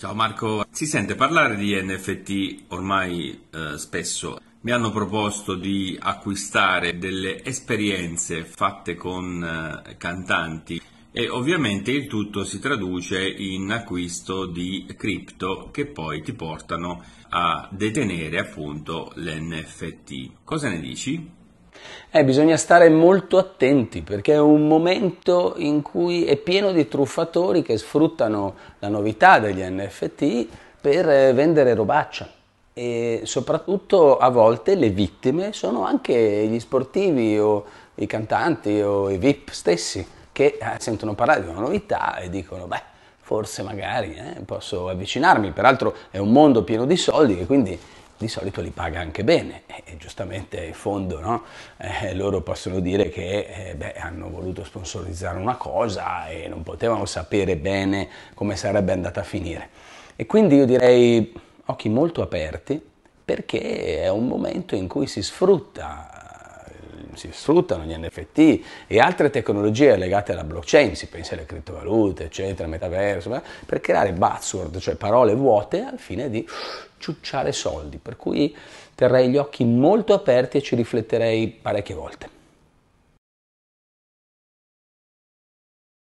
Ciao Marco, si sente parlare di NFT ormai eh, spesso. Mi hanno proposto di acquistare delle esperienze fatte con eh, cantanti e ovviamente il tutto si traduce in acquisto di cripto che poi ti portano a detenere appunto l'NFT. Cosa ne dici? Eh, bisogna stare molto attenti perché è un momento in cui è pieno di truffatori che sfruttano la novità degli NFT per eh, vendere robaccia e soprattutto a volte le vittime sono anche gli sportivi o i cantanti o i VIP stessi che eh, sentono parlare di una novità e dicono beh forse magari eh, posso avvicinarmi, peraltro è un mondo pieno di soldi e quindi di solito li paga anche bene e giustamente in fondo no? eh, loro possono dire che eh, beh, hanno voluto sponsorizzare una cosa e non potevano sapere bene come sarebbe andata a finire. E quindi io direi occhi molto aperti perché è un momento in cui si sfrutta si sfruttano gli NFT e altre tecnologie legate alla blockchain, si pensa alle criptovalute, eccetera, metaverso, per creare buzzword, cioè parole vuote al fine di ciucciare soldi, per cui terrei gli occhi molto aperti e ci rifletterei parecchie volte.